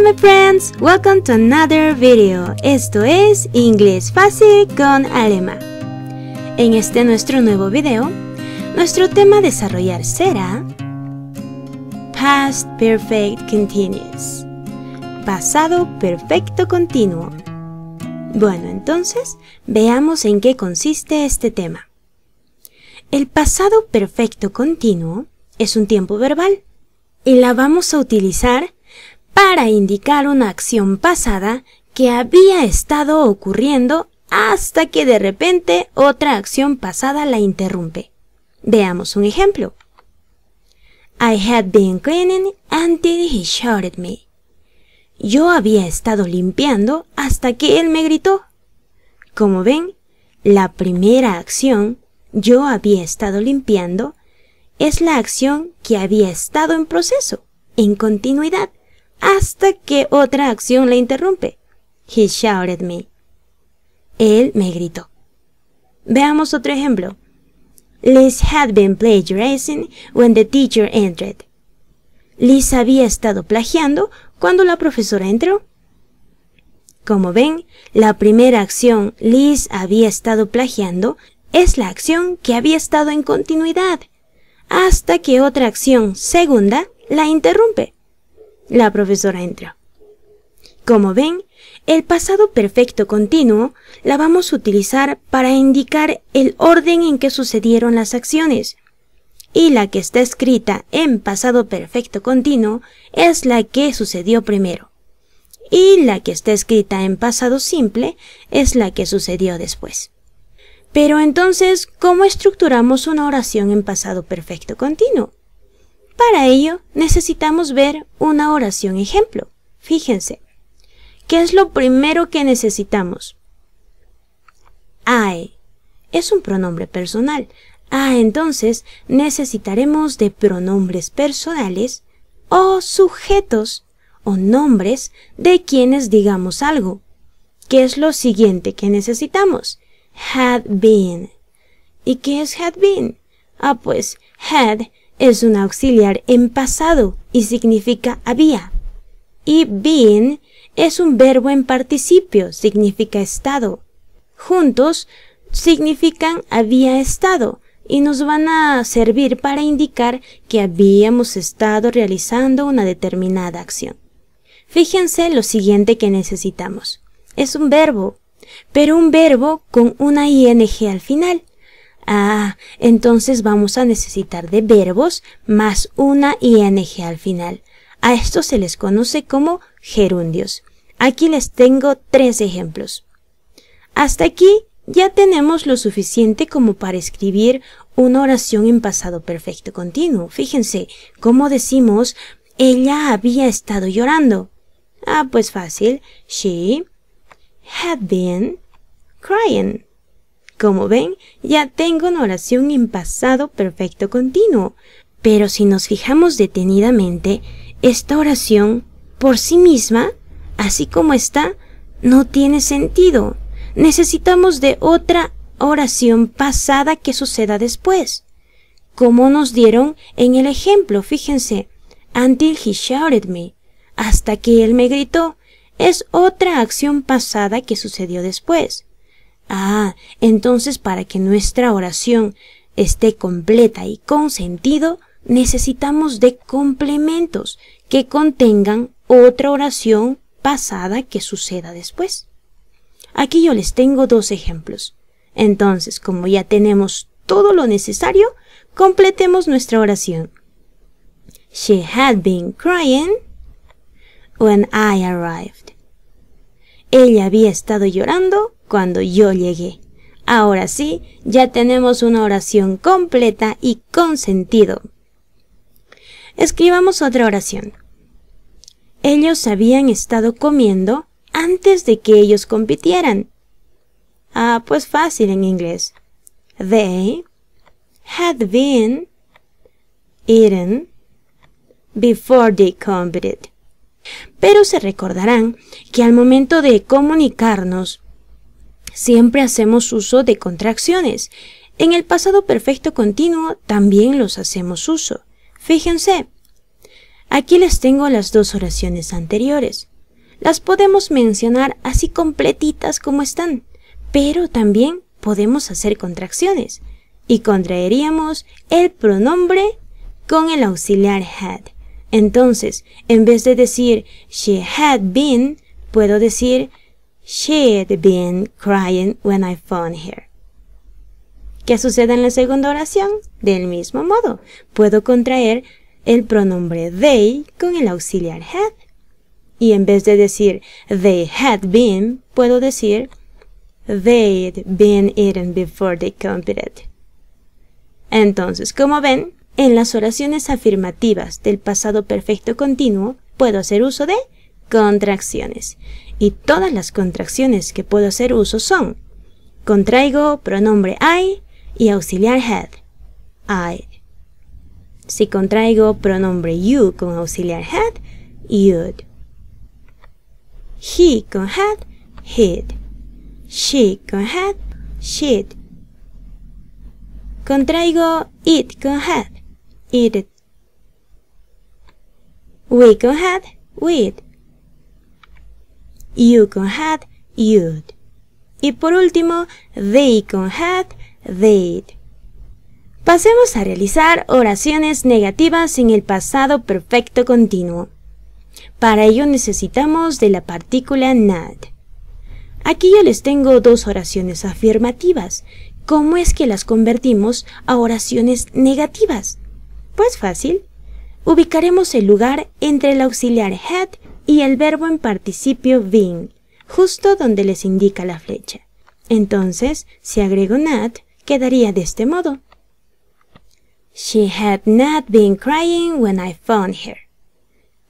Hola my friends, welcome to another video. Esto es Inglés Fácil con Alema. En este nuestro nuevo video, nuestro tema a desarrollar será Past Perfect Continuous. Pasado perfecto continuo. Bueno, entonces, veamos en qué consiste este tema. El pasado perfecto continuo es un tiempo verbal y la vamos a utilizar para indicar una acción pasada que había estado ocurriendo hasta que de repente otra acción pasada la interrumpe. Veamos un ejemplo. I had been cleaning until he shouted me. Yo había estado limpiando hasta que él me gritó. Como ven, la primera acción, yo había estado limpiando, es la acción que había estado en proceso, en continuidad, hasta que otra acción la interrumpe. He shouted me. Él me gritó. Veamos otro ejemplo. Liz had been plagiarizing when the teacher entered. Liz había estado plagiando cuando la profesora entró. Como ven, la primera acción Liz había estado plagiando es la acción que había estado en continuidad, hasta que otra acción segunda la interrumpe. La profesora entra. Como ven, el pasado perfecto continuo la vamos a utilizar para indicar el orden en que sucedieron las acciones. Y la que está escrita en pasado perfecto continuo es la que sucedió primero. Y la que está escrita en pasado simple es la que sucedió después. Pero entonces, ¿cómo estructuramos una oración en pasado perfecto continuo? Para ello necesitamos ver una oración ejemplo. Fíjense, ¿qué es lo primero que necesitamos? I. Es un pronombre personal. Ah, entonces necesitaremos de pronombres personales o sujetos o nombres de quienes digamos algo. ¿Qué es lo siguiente que necesitamos? Had been. ¿Y qué es had been? Ah, pues had es un auxiliar en pasado y significa había. Y being es un verbo en participio, significa estado. Juntos significan había estado y nos van a servir para indicar que habíamos estado realizando una determinada acción. Fíjense lo siguiente que necesitamos. Es un verbo, pero un verbo con una ing al final. Ah, entonces vamos a necesitar de verbos más una ing al final. A estos se les conoce como gerundios. Aquí les tengo tres ejemplos. Hasta aquí ya tenemos lo suficiente como para escribir una oración en pasado perfecto continuo. Fíjense cómo decimos ella había estado llorando. Ah, pues fácil. She had been crying. Como ven, ya tengo una oración en pasado perfecto continuo. Pero si nos fijamos detenidamente, esta oración, por sí misma, así como está, no tiene sentido. Necesitamos de otra oración pasada que suceda después. Como nos dieron en el ejemplo, fíjense, until he shouted me, hasta que él me gritó, es otra acción pasada que sucedió después. Ah, entonces para que nuestra oración esté completa y con sentido, necesitamos de complementos que contengan otra oración pasada que suceda después. Aquí yo les tengo dos ejemplos. Entonces, como ya tenemos todo lo necesario, completemos nuestra oración. She had been crying when I arrived. Ella había estado llorando cuando yo llegué. Ahora sí, ya tenemos una oración completa y con sentido. Escribamos otra oración. Ellos habían estado comiendo antes de que ellos compitieran. Ah, pues fácil en inglés. They had been eaten before they competed. Pero se recordarán que al momento de comunicarnos Siempre hacemos uso de contracciones. En el pasado perfecto continuo también los hacemos uso. Fíjense, aquí les tengo las dos oraciones anteriores. Las podemos mencionar así completitas como están, pero también podemos hacer contracciones y contraeríamos el pronombre con el auxiliar had. Entonces, en vez de decir she had been, puedo decir She'd been crying when I found her. ¿Qué sucede en la segunda oración? Del mismo modo, puedo contraer el pronombre they con el auxiliar had. Y en vez de decir they had been, puedo decir they'd been eaten before they competed. Entonces, como ven, en las oraciones afirmativas del pasado perfecto continuo, puedo hacer uso de contracciones. Y todas las contracciones que puedo hacer uso son contraigo pronombre I y auxiliar had. I. Si contraigo pronombre you con auxiliar had, you'd. He con had, he'd. She con had, she'd. Contraigo it con had, it We con had, we'd you con had, you'd. Y por último, they con had, they'd. Pasemos a realizar oraciones negativas en el pasado perfecto continuo. Para ello necesitamos de la partícula not. Aquí yo les tengo dos oraciones afirmativas. ¿Cómo es que las convertimos a oraciones negativas? Pues fácil. Ubicaremos el lugar entre el auxiliar had y el verbo en participio being, justo donde les indica la flecha. Entonces, si agrego not, quedaría de este modo. She had not been crying when I found her.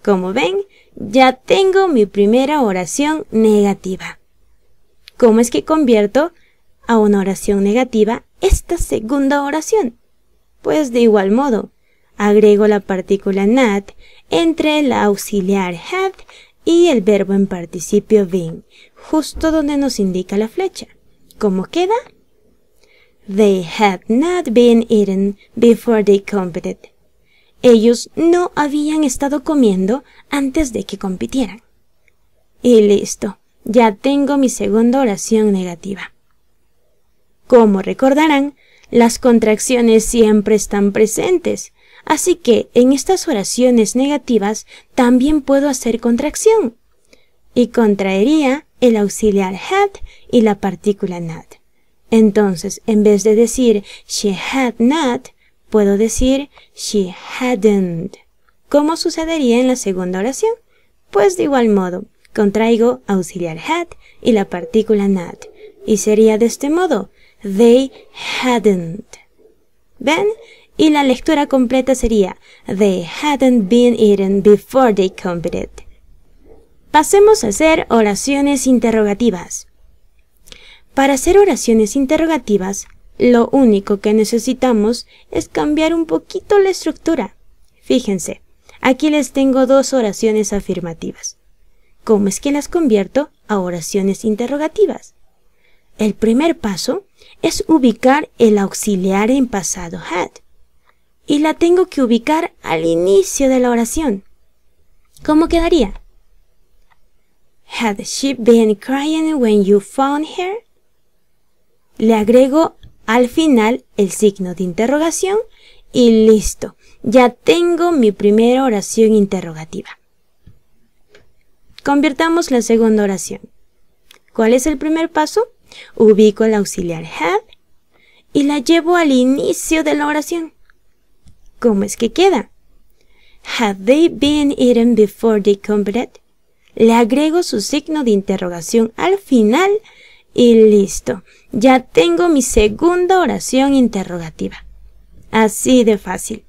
Como ven, ya tengo mi primera oración negativa. ¿Cómo es que convierto a una oración negativa esta segunda oración? Pues de igual modo, agrego la partícula not entre la auxiliar had y el verbo en participio been, justo donde nos indica la flecha. ¿Cómo queda? They had not been eaten before they competed. Ellos no habían estado comiendo antes de que compitieran. Y listo, ya tengo mi segunda oración negativa. Como recordarán, las contracciones siempre están presentes, Así que en estas oraciones negativas también puedo hacer contracción. Y contraería el auxiliar had y la partícula not. Entonces, en vez de decir she had not, puedo decir she hadn't. ¿Cómo sucedería en la segunda oración? Pues de igual modo, contraigo auxiliar had y la partícula not. Y sería de este modo, they hadn't. ¿Ven? y la lectura completa sería They hadn't been eaten before they competed. Pasemos a hacer oraciones interrogativas. Para hacer oraciones interrogativas, lo único que necesitamos es cambiar un poquito la estructura. Fíjense, aquí les tengo dos oraciones afirmativas. ¿Cómo es que las convierto a oraciones interrogativas? El primer paso es ubicar el auxiliar en pasado had y la tengo que ubicar al inicio de la oración. ¿Cómo quedaría? Had she been crying when you found her? Le agrego al final el signo de interrogación y listo. Ya tengo mi primera oración interrogativa. Convirtamos la segunda oración. ¿Cuál es el primer paso? Ubico el auxiliar had y la llevo al inicio de la oración. ¿Cómo es que queda? Have they been eaten before they bread? Le agrego su signo de interrogación al final y listo. Ya tengo mi segunda oración interrogativa. Así de fácil.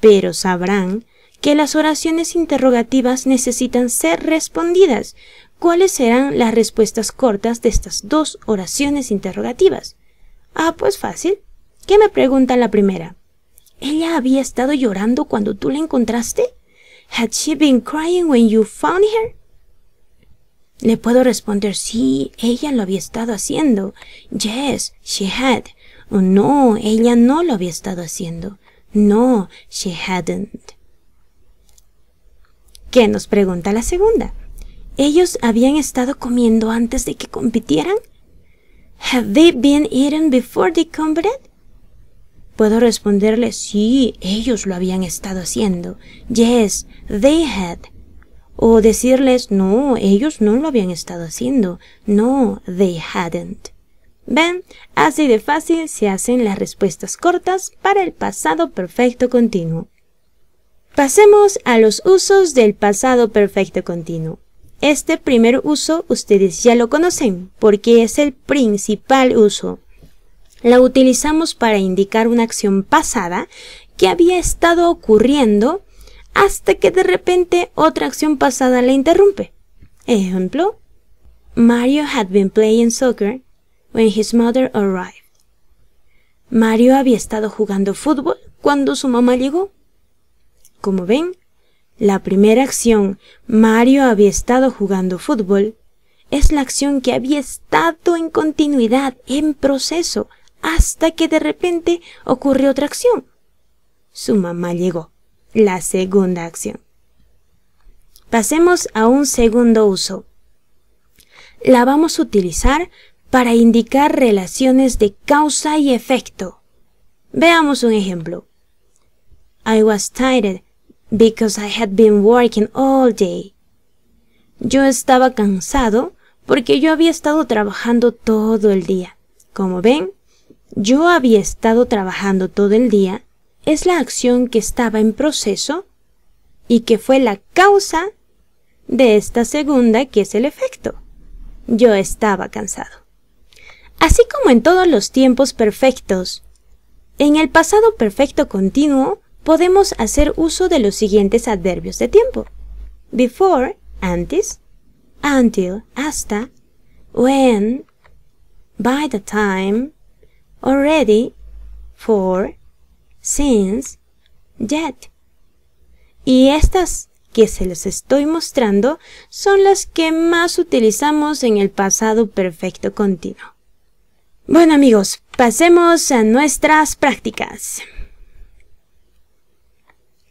Pero sabrán que las oraciones interrogativas necesitan ser respondidas. ¿Cuáles serán las respuestas cortas de estas dos oraciones interrogativas? Ah, pues fácil. ¿Qué me pregunta la primera? ¿Ella había estado llorando cuando tú la encontraste? Had she been crying when you found her? Le puedo responder sí, ella lo había estado haciendo. Yes, she had. O no, ella no lo había estado haciendo. No, she hadn't. ¿Qué nos pregunta la segunda? ¿Ellos habían estado comiendo antes de que compitieran? Have they been eaten before they competed? Puedo responderles, sí, ellos lo habían estado haciendo. Yes, they had. O decirles, no, ellos no lo habían estado haciendo. No, they hadn't. Ven, así de fácil se hacen las respuestas cortas para el pasado perfecto continuo. Pasemos a los usos del pasado perfecto continuo. Este primer uso ustedes ya lo conocen porque es el principal uso la utilizamos para indicar una acción pasada que había estado ocurriendo hasta que de repente otra acción pasada la interrumpe. Ejemplo, Mario had been playing soccer when his mother arrived. Mario había estado jugando fútbol cuando su mamá llegó. Como ven, la primera acción, Mario había estado jugando fútbol, es la acción que había estado en continuidad, en proceso, hasta que de repente ocurrió otra acción. Su mamá llegó. La segunda acción. Pasemos a un segundo uso. La vamos a utilizar para indicar relaciones de causa y efecto. Veamos un ejemplo. I was tired because I had been working all day. Yo estaba cansado porque yo había estado trabajando todo el día. Como ven, yo había estado trabajando todo el día es la acción que estaba en proceso y que fue la causa de esta segunda que es el efecto. Yo estaba cansado. Así como en todos los tiempos perfectos, en el pasado perfecto continuo podemos hacer uso de los siguientes adverbios de tiempo. Before, antes, until, hasta, when, by the time, already, for, since, yet. Y estas que se les estoy mostrando son las que más utilizamos en el pasado perfecto continuo. Bueno amigos, pasemos a nuestras prácticas.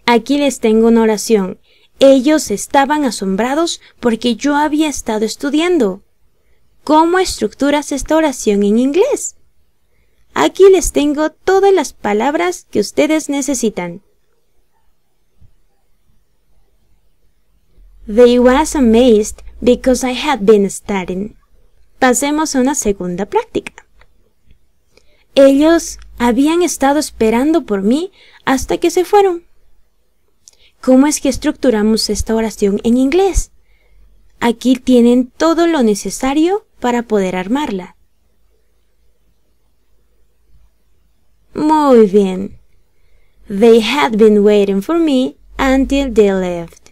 Aquí les tengo una oración. Ellos estaban asombrados porque yo había estado estudiando. ¿Cómo estructuras esta oración en inglés? Aquí les tengo todas las palabras que ustedes necesitan. They was amazed because I had been studying. Pasemos a una segunda práctica. Ellos habían estado esperando por mí hasta que se fueron. ¿Cómo es que estructuramos esta oración en inglés? Aquí tienen todo lo necesario para poder armarla. Muy bien. They had been waiting for me until they left.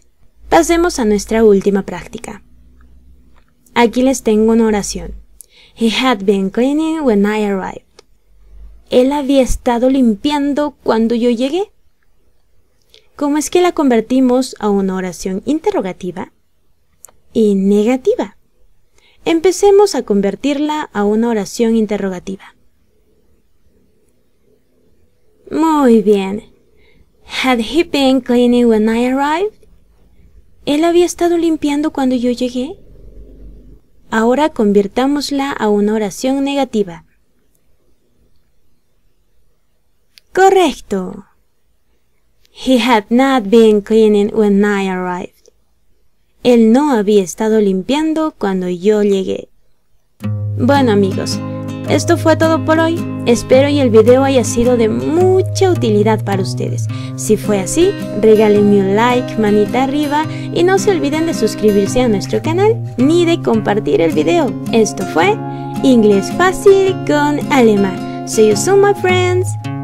Pasemos a nuestra última práctica. Aquí les tengo una oración. He had been cleaning when I arrived. Él había estado limpiando cuando yo llegué. ¿Cómo es que la convertimos a una oración interrogativa y negativa? Empecemos a convertirla a una oración interrogativa. Muy bien. Had he been cleaning when I arrived? ¿Él había estado limpiando cuando yo llegué? Ahora convirtámosla a una oración negativa. Correcto. He had not been cleaning when I arrived. Él no había estado limpiando cuando yo llegué. Bueno amigos, esto fue todo por hoy. Espero y el video haya sido de mucha utilidad para ustedes. Si fue así, regálenme un like, manita arriba y no se olviden de suscribirse a nuestro canal ni de compartir el video. Esto fue Inglés Fácil con Alemán. See you soon, my friends.